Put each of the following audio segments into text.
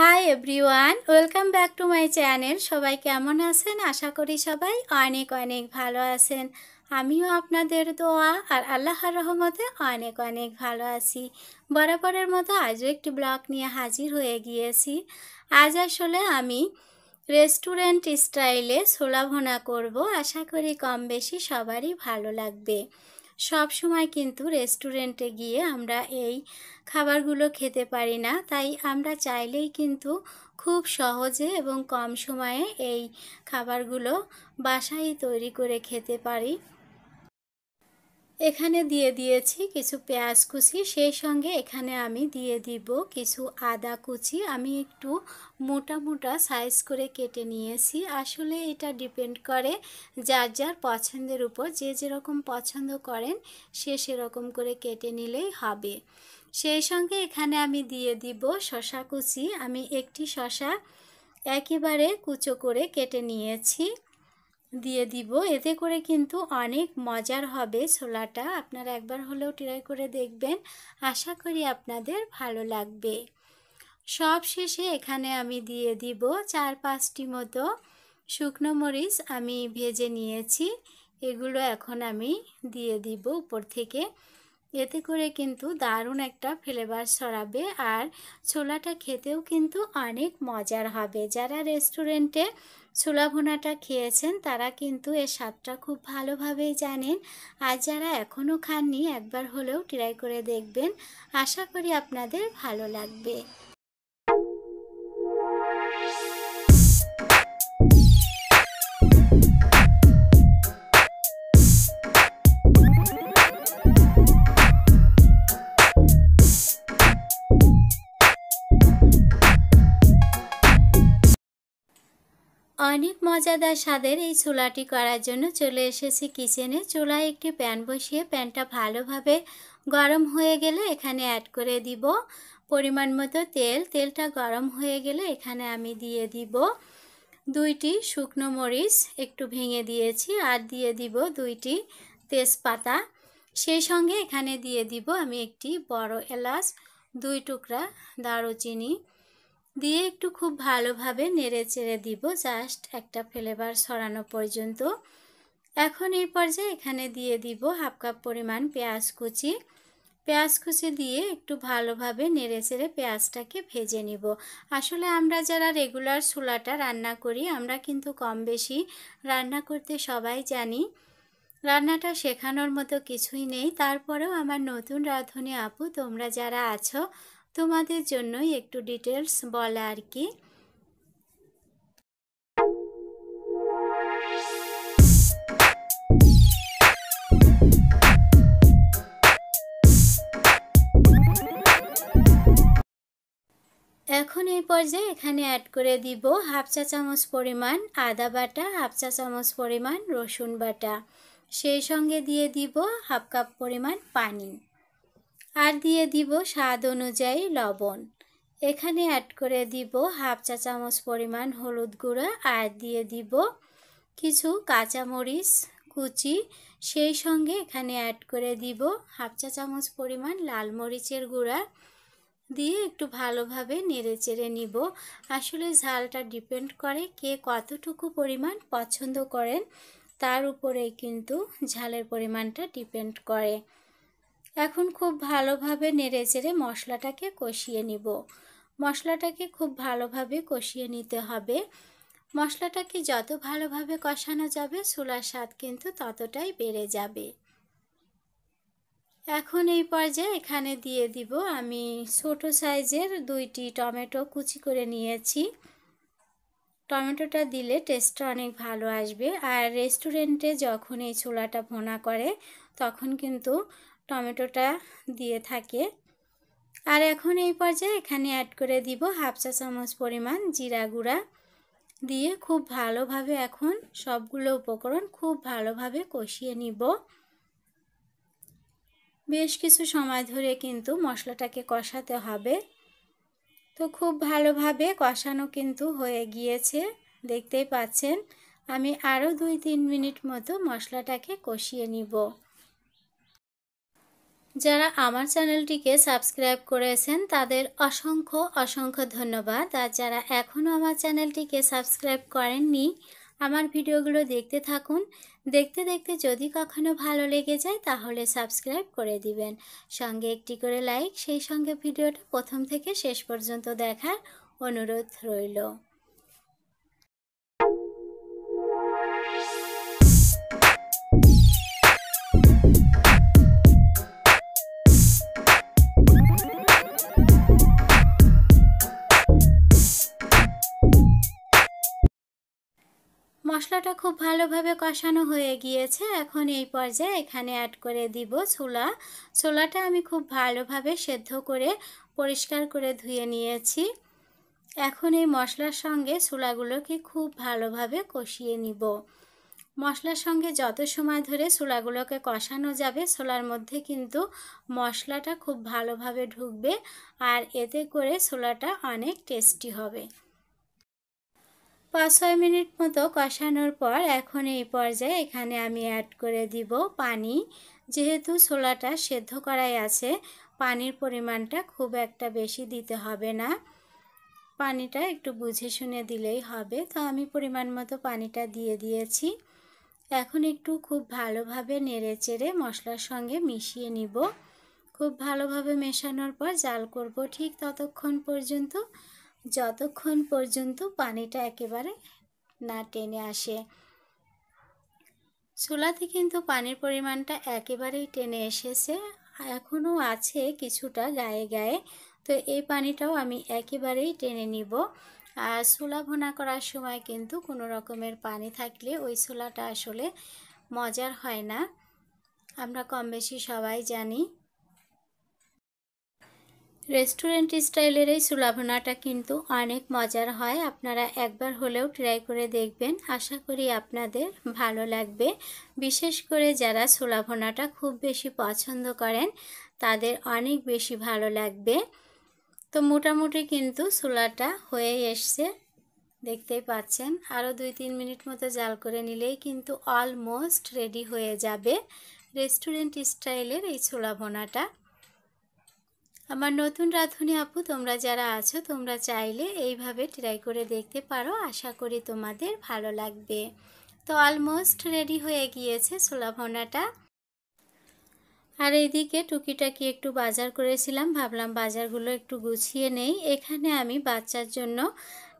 high everyone welcome back to my channel সবাই কেমন আছেন আশা করি সবাই অনেক অনেক ভালো আছেন আমিও আপনাদের দোয়া আর আল্লাহর রহমতে অনেক অনেক ভালো আছি বরাবরের মতো আজও একটি ব্লগ নিয়ে হাজির হয়ে গিয়েছি আজ আসলে আমি রেস্টুরেন্ট স্টাইলে ছোলা ভোনা করব আশা করি কম বেশি সবারই ভালো লাগবে সব সময় কিন্তু রেস্টুরেন্টে গিয়ে আমরা এই খাবারগুলো খেতে পারি না তাই আমরা চাইলেই কিন্তু খুব সহজে এবং কম সময়ে এই খাবারগুলো বাসায় তৈরি করে খেতে পারি এখানে দিয়ে দিয়েছি কিছু পেঁয়াজ কুচি সেই সঙ্গে এখানে আমি দিয়ে দিব কিছু আদা কুচি আমি একটু মোটা মোটা সাইজ করে কেটে নিয়েছি আসলে এটা ডিপেন্ড করে যার যার পছন্দের উপর যে যেরকম পছন্দ করেন সে সেরকম করে কেটে নিলেই হবে সেই সঙ্গে এখানে আমি দিয়ে দিব শশা কুচি আমি একটি শশা একেবারে কুচো করে কেটে নিয়েছি দিয়ে দিব এতে করে কিন্তু অনেক মজার হবে ছোলাটা আপনারা একবার হলেও ট্রাই করে দেখবেন আশা করি আপনাদের ভালো লাগবে সব শেষে এখানে আমি দিয়ে দিব চার পাঁচটি মতো শুকনো মরিচ আমি ভেজে নিয়েছি এগুলো এখন আমি দিয়ে দিব উপর থেকে এতে করে কিন্তু দারুণ একটা ফ্লেভার ছড়াবে আর ছোলাটা খেতেও কিন্তু অনেক মজার হবে যারা রেস্টুরেন্টে ছোলা ভোনাটা খেয়েছেন তারা কিন্তু এর স্বাদটা খুব ভালোভাবেই জানেন আর যারা এখনও খাননি একবার হলেও ট্রাই করে দেখবেন আশা করি আপনাদের ভালো লাগবে অনেক মজাদার স্বাদের এই চুলাটি করার জন্য চলে এসেছি কিচেনে চুলায় একটি প্যান বসিয়ে প্যানটা ভালোভাবে গরম হয়ে গেলে এখানে অ্যাড করে দিব পরিমাণ মতো তেল তেলটা গরম হয়ে গেলে এখানে আমি দিয়ে দিব দুইটি শুকনো মরিচ একটু ভেঙে দিয়েছি আর দিয়ে দিব দুইটি তেজপাতা সেই সঙ্গে এখানে দিয়ে দিব আমি একটি বড় এলাচ দুই টুকরা দারুচিনি দিয়ে একটু খুব ভালোভাবে নেড়ে চেড়ে দিব জাস্ট একটা ফ্লেভার সরানো পর্যন্ত এখন এই পর্যায়ে এখানে দিয়ে দিব হাফ কাপ পরিমাণ পেঁয়াজ কুচি পেঁয়াজ কুচি দিয়ে একটু ভালোভাবে নেড়ে চেড়ে পেঁয়াজটাকে ভেজে নিব আসলে আমরা যারা রেগুলার ছোলাটা রান্না করি আমরা কিন্তু কম বেশি রান্না করতে সবাই জানি রান্নাটা শেখানোর মতো কিছুই নেই তারপরেও আমার নতুন রাঁধুনি আপু তোমরা যারা আছো তোমাদের জন্যই একটু ডিটেলস বলা আর কি এখন এই পর্যায়ে এখানে অ্যাড করে দিব হাফ চা চামচ পরিমাণ আদা বাটা হাফ চা চামচ পরিমাণ রসুন বাটা সেই সঙ্গে দিয়ে দিব হাফ কাপ পরিমাণ পানি আর দিয়ে দিব স্বাদ অনুযায়ী লবণ এখানে অ্যাড করে দিব হাফ চা চামচ পরিমাণ হলুদ গুঁড়া আর দিয়ে দিব কিছু কাঁচামরিচ কুচি সেই সঙ্গে এখানে অ্যাড করে দিব হাফ চা চামচ পরিমাণ লাল মরিচের গুঁড়া দিয়ে একটু ভালোভাবে নেড়ে চেড়ে নিব আসলে ঝালটা ডিপেন্ড করে কে কতটুকু পরিমাণ পছন্দ করেন তার উপরে কিন্তু ঝালের পরিমাণটা ডিপেন্ড করে এখন খুব ভালোভাবে নেড়ে চেড়ে মশলাটাকে কষিয়ে নিব মশলাটাকে খুব ভালোভাবে কষিয়ে নিতে হবে মশলাটাকে যত ভালোভাবে কষানো যাবে ছোলার স্বাদ কিন্তু ততটাই বেড়ে যাবে এখন এই পর্যায়ে এখানে দিয়ে দিব আমি ছোট সাইজের দুইটি টমেটো কুচি করে নিয়েছি টমেটোটা দিলে টেস্টটা অনেক ভালো আসবে আর রেস্টুরেন্টে যখন এই ছোলাটা ভোনা করে তখন কিন্তু টমেটোটা দিয়ে থাকে আর এখন এই পর্যায়ে এখানে অ্যাড করে দিব হাফ চা চামচ পরিমাণ জিরা গুঁড়া দিয়ে খুব ভালোভাবে এখন সবগুলো উপকরণ খুব ভালোভাবে কষিয়ে নিব বেশ কিছু সময় ধরে কিন্তু মশলাটাকে কষাতে হবে তো খুব ভালোভাবে কষানো কিন্তু হয়ে গিয়েছে দেখতেই পাচ্ছেন আমি আরও দুই তিন মিনিট মতো মশলাটাকে কষিয়ে নিব যারা আমার চ্যানেলটিকে সাবস্ক্রাইব করেছেন তাদের অসংখ্য অসংখ্য ধন্যবাদ আর যারা এখনও আমার চ্যানেলটিকে সাবস্ক্রাইব করেননি আমার ভিডিওগুলো দেখতে থাকুন দেখতে দেখতে যদি কখনো ভালো লেগে যায় তাহলে সাবস্ক্রাইব করে দিবেন সঙ্গে একটি করে লাইক সেই সঙ্গে ভিডিওটা প্রথম থেকে শেষ পর্যন্ত দেখার অনুরোধ রইল খুব ভালোভাবে কষানো হয়ে গিয়েছে এখন এই পর্যায়ে এখানে অ্যাড করে দিব ছোলা ছোলাটা আমি খুব ভালোভাবে সেদ্ধ করে পরিষ্কার করে ধুয়ে নিয়েছি এখন এই মশলার সঙ্গে ছোলাগুলোকে খুব ভালোভাবে কষিয়ে নিব মশলার সঙ্গে যত সময় ধরে ছোলাগুলোকে কষানো যাবে ছোলার মধ্যে কিন্তু মশলাটা খুব ভালোভাবে ঢুকবে আর এতে করে ছোলাটা অনেক টেস্টি হবে পাঁচ ছয় মিনিট মতো কষানোর পর এখন এই পর্যায়ে এখানে আমি অ্যাড করে দিব পানি যেহেতু ছোলাটা সেদ্ধ করাই আছে পানির পরিমাণটা খুব একটা বেশি দিতে হবে না পানিটা একটু বুঝে শুনে দিলেই হবে তো আমি পরিমাণ মতো পানিটা দিয়ে দিয়েছি এখন একটু খুব ভালোভাবে নেড়ে চেড়ে মশলার সঙ্গে মিশিয়ে নিব খুব ভালোভাবে মেশানোর পর জাল করব ঠিক ততক্ষণ পর্যন্ত যতক্ষণ পর্যন্ত পানিটা একেবারে না টেনে আসে চুলাতে কিন্তু পানির পরিমাণটা একেবারেই টেনে এসেছে এখনও আছে কিছুটা গায়ে গায়ে তো এই পানিটাও আমি একেবারেই টেনে নিব আর চুলা ভোনা করার সময় কিন্তু কোনো রকমের পানি থাকলে ওই চুলাটা আসলে মজার হয় না আমরা কম বেশি সবাই জানি রেস্টুরেন্ট স্টাইলের এই সুলাভনাটা কিন্তু অনেক মজার হয় আপনারা একবার হলেও ট্রাই করে দেখবেন আশা করি আপনাদের ভালো লাগবে বিশেষ করে যারা সুলাভনাটা খুব বেশি পছন্দ করেন তাদের অনেক বেশি ভালো লাগবে তো মোটামুটি কিন্তু সুলাটা হয়ে এসছে দেখতেই পাচ্ছেন আরও দুই তিন মিনিট মতো জাল করে নিলেই কিন্তু অলমোস্ট রেডি হয়ে যাবে রেস্টুরেন্ট স্টাইলের এই ছোলা আমার নতুন রাঁধুনি আপু তোমরা যারা আছো তোমরা চাইলে এইভাবে ট্রাই করে দেখতে পারো আশা করি তোমাদের ভালো লাগবে তো অলমোস্ট রেডি হয়ে গিয়েছে ছোলা ভোনাটা আর এইদিকে টুকিটাকি একটু বাজার করেছিলাম ভাবলাম বাজারগুলো একটু গুছিয়ে নেই এখানে আমি বাচ্চার জন্য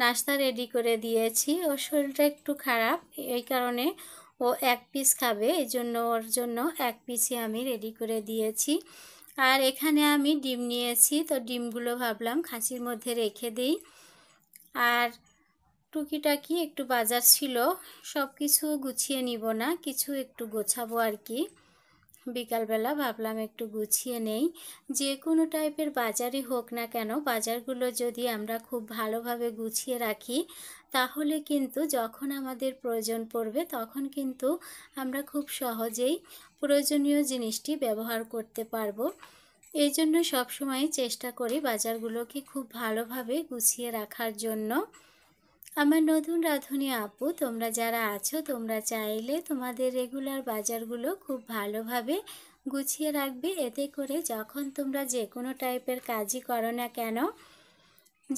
নাস্তা রেডি করে দিয়েছি ওর শরীরটা একটু খারাপ এই কারণে ও এক পিস খাবে এই জন্য ওর জন্য এক পিসই আমি রেডি করে দিয়েছি আর এখানে আমি ডিম নিয়েছি তো ডিমগুলো ভাবলাম খাসির মধ্যে রেখে দিই আর টুকিটাকি একটু বাজার ছিল সব কিছু গুছিয়ে নিব না কিছু একটু গোছাবো আর কি বিকালবেলা ভাবলাম একটু গুছিয়ে নেই যে কোনো টাইপের বাজারই হোক না কেন বাজারগুলো যদি আমরা খুব ভালোভাবে গুছিয়ে রাখি তাহলে কিন্তু যখন আমাদের প্রয়োজন পড়বে তখন কিন্তু আমরা খুব সহজেই প্রয়োজনীয় জিনিসটি ব্যবহার করতে পারবো এই জন্য সবসময় চেষ্টা করি বাজারগুলোকে খুব ভালোভাবে গুছিয়ে রাখার জন্য আমার নতুন রাঁধুনি আপু তোমরা যারা আছো তোমরা চাইলে তোমাদের রেগুলার বাজারগুলো খুব ভালোভাবে গুছিয়ে রাখবে এতে করে যখন তোমরা যে কোনো টাইপের কাজই করো না কেন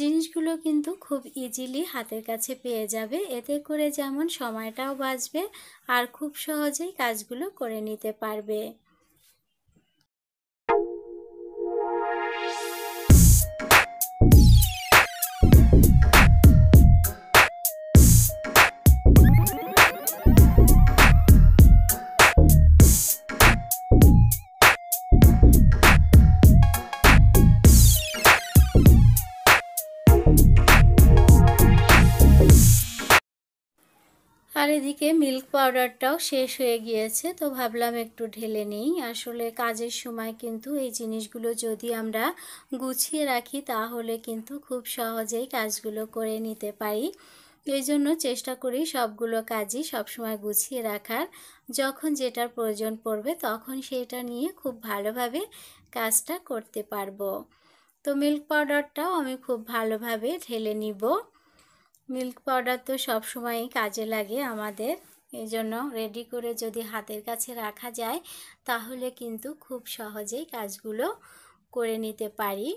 জিনিসগুলো কিন্তু খুব ইজিলি হাতের কাছে পেয়ে যাবে এতে করে যেমন সময়টাও বাঁচবে আর খুব সহজেই কাজগুলো করে নিতে পারবে এদিকে মিল্ক পাউডারটাও শেষ হয়ে গিয়েছে তো ভাবলাম একটু ঢেলে নেই আসলে কাজের সময় কিন্তু এই জিনিসগুলো যদি আমরা গুছিয়ে রাখি তাহলে কিন্তু খুব সহজেই কাজগুলো করে নিতে পারি এই জন্য চেষ্টা করি সবগুলো কাজই সবসময় গুছিয়ে রাখার যখন যেটার প্রয়োজন পড়বে তখন সেটা নিয়ে খুব ভালোভাবে কাজটা করতে পারবো তো মিল্ক পাউডারটাও আমি খুব ভালোভাবে ঢেলে নিব মিল্ক পাউডার তো সবসময়ই কাজে লাগে আমাদের এই জন্য রেডি করে যদি হাতের কাছে রাখা যায় তাহলে কিন্তু খুব সহজেই কাজগুলো করে নিতে পারি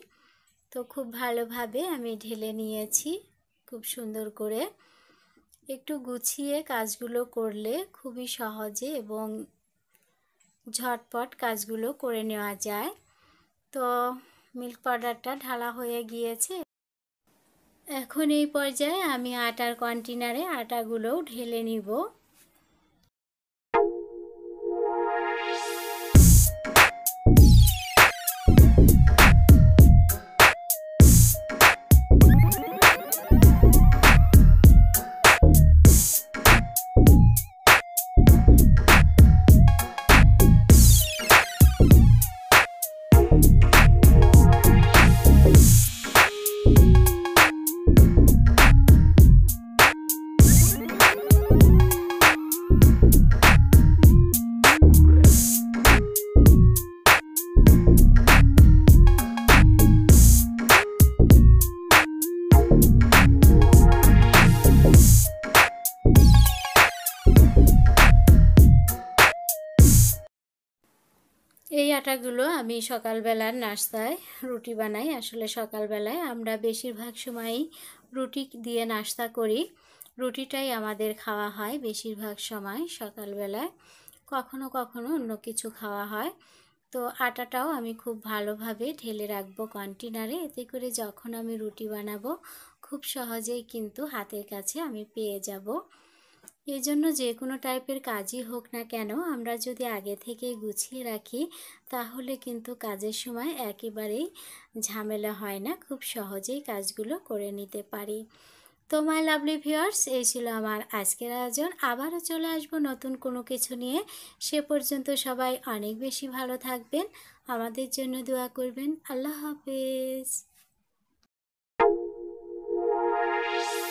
তো খুব ভালোভাবে আমি ঢেলে নিয়েছি খুব সুন্দর করে একটু গুছিয়ে কাজগুলো করলে খুবই সহজে এবং ঝটপট কাজগুলো করে নেওয়া যায় তো মিল্ক পাউডারটা ঢালা হয়ে গিয়েছে এখন এই পর্যায়ে আমি আটার কন্টেনারে আটাগুলোও ঢেলে নিব আটাগুলো আমি সকালবেলার নাস্তায় রুটি বানাই আসলে সকালবেলায় আমরা বেশিরভাগ সময়ই রুটি দিয়ে নাস্তা করি রুটিটাই আমাদের খাওয়া হয় বেশিরভাগ সময় সকালবেলায় কখনো কখনো অন্য কিছু খাওয়া হয় তো আটাটাও আমি খুব ভালোভাবে ঢেলে রাখবো কন্টেনারে এতে করে যখন আমি রুটি বানাবো খুব সহজেই কিন্তু হাতের কাছে আমি পেয়ে যাব এই জন্য যে কোনো টাইপের কাজই হোক না কেন আমরা যদি আগে থেকে গুছিয়ে রাখি তাহলে কিন্তু কাজের সময় একেবারেই ঝামেলা হয় না খুব সহজেই কাজগুলো করে নিতে পারি তো মাই লাভলি ভিওয়ার্স এই ছিল আমার আজকের আয়োজন আবারও চলে আসব নতুন কোনো কিছু নিয়ে সে পর্যন্ত সবাই অনেক বেশি ভালো থাকবেন আমাদের জন্য দোয়া করবেন আল্লাহ হাফেজ